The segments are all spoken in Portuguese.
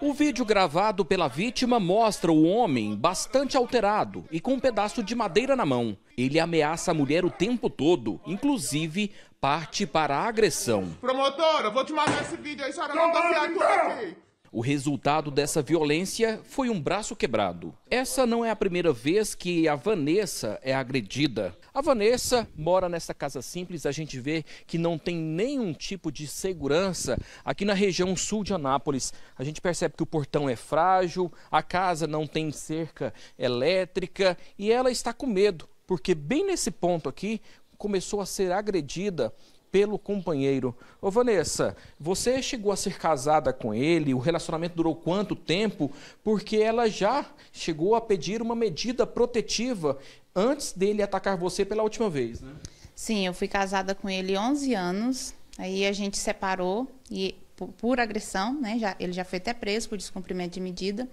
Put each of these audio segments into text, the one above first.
O vídeo gravado pela vítima mostra o homem bastante alterado e com um pedaço de madeira na mão. Ele ameaça a mulher o tempo todo, inclusive parte para a agressão. Promotora, eu vou te mandar esse vídeo aí, senhora não, tá não tá aqui. O resultado dessa violência foi um braço quebrado. Essa não é a primeira vez que a Vanessa é agredida. A Vanessa mora nessa casa simples, a gente vê que não tem nenhum tipo de segurança aqui na região sul de Anápolis. A gente percebe que o portão é frágil, a casa não tem cerca elétrica e ela está com medo, porque bem nesse ponto aqui começou a ser agredida pelo companheiro. Ô Vanessa, você chegou a ser casada com ele, o relacionamento durou quanto tempo? Porque ela já chegou a pedir uma medida protetiva antes dele atacar você pela última vez, né? Sim, eu fui casada com ele 11 anos, aí a gente separou e por, por agressão, né? Já, ele já foi até preso por descumprimento de medida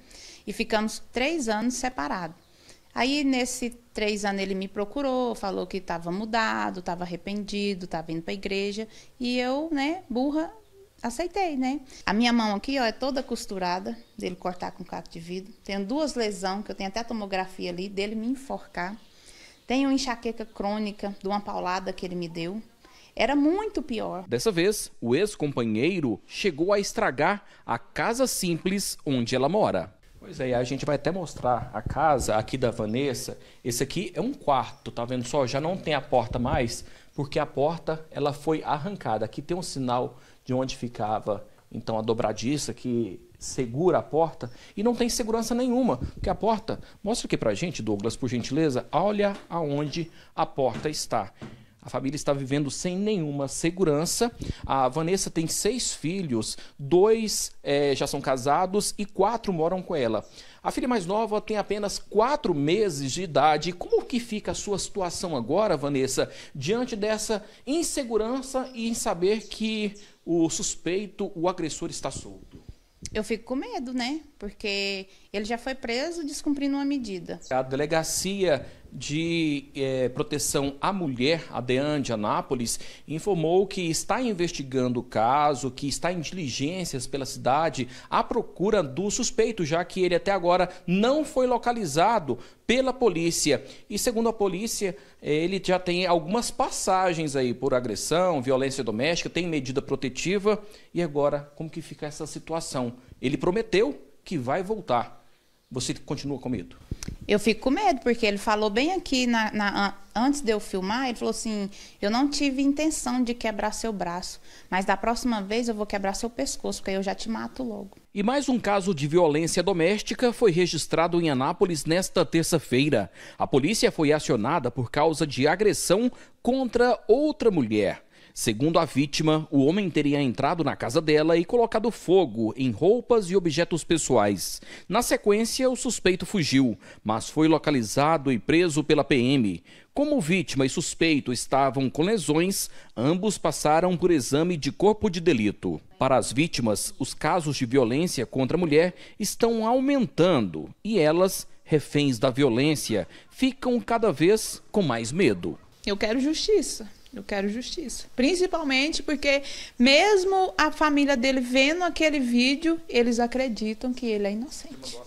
e ficamos três anos separados. Aí, nesse três anos, ele me procurou, falou que estava mudado, estava arrependido, estava indo para a igreja. E eu, né, burra, aceitei, né? A minha mão aqui, ó, é toda costurada, dele cortar com caco de vidro. Tenho duas lesões, que eu tenho até tomografia ali, dele me enforcar. Tenho enxaqueca crônica de uma paulada que ele me deu. Era muito pior. Dessa vez, o ex-companheiro chegou a estragar a casa simples onde ela mora. Pois é, a gente vai até mostrar a casa aqui da Vanessa. Esse aqui é um quarto, tá vendo só? Já não tem a porta mais, porque a porta ela foi arrancada. Aqui tem um sinal de onde ficava então a dobradiça que segura a porta e não tem segurança nenhuma, porque a porta, mostra aqui pra gente, Douglas, por gentileza, olha aonde a porta está. A família está vivendo sem nenhuma segurança. A Vanessa tem seis filhos, dois é, já são casados e quatro moram com ela. A filha mais nova tem apenas quatro meses de idade. Como que fica a sua situação agora, Vanessa, diante dessa insegurança e em saber que o suspeito, o agressor está solto? Eu fico com medo, né? Porque ele já foi preso descumprindo uma medida. A delegacia de eh, Proteção à Mulher, a DEAN de Anápolis, informou que está investigando o caso, que está em diligências pela cidade à procura do suspeito, já que ele até agora não foi localizado pela polícia. E segundo a polícia, ele já tem algumas passagens aí por agressão, violência doméstica, tem medida protetiva. E agora, como que fica essa situação? Ele prometeu que vai voltar. Você continua com medo? Eu fico com medo, porque ele falou bem aqui, na, na, antes de eu filmar, ele falou assim: Eu não tive intenção de quebrar seu braço, mas da próxima vez eu vou quebrar seu pescoço, porque eu já te mato logo. E mais um caso de violência doméstica foi registrado em Anápolis nesta terça-feira. A polícia foi acionada por causa de agressão contra outra mulher. Segundo a vítima, o homem teria entrado na casa dela e colocado fogo em roupas e objetos pessoais. Na sequência, o suspeito fugiu, mas foi localizado e preso pela PM. Como vítima e suspeito estavam com lesões, ambos passaram por exame de corpo de delito. Para as vítimas, os casos de violência contra a mulher estão aumentando e elas, reféns da violência, ficam cada vez com mais medo. Eu quero justiça. Eu quero justiça. Principalmente porque, mesmo a família dele vendo aquele vídeo, eles acreditam que ele é inocente.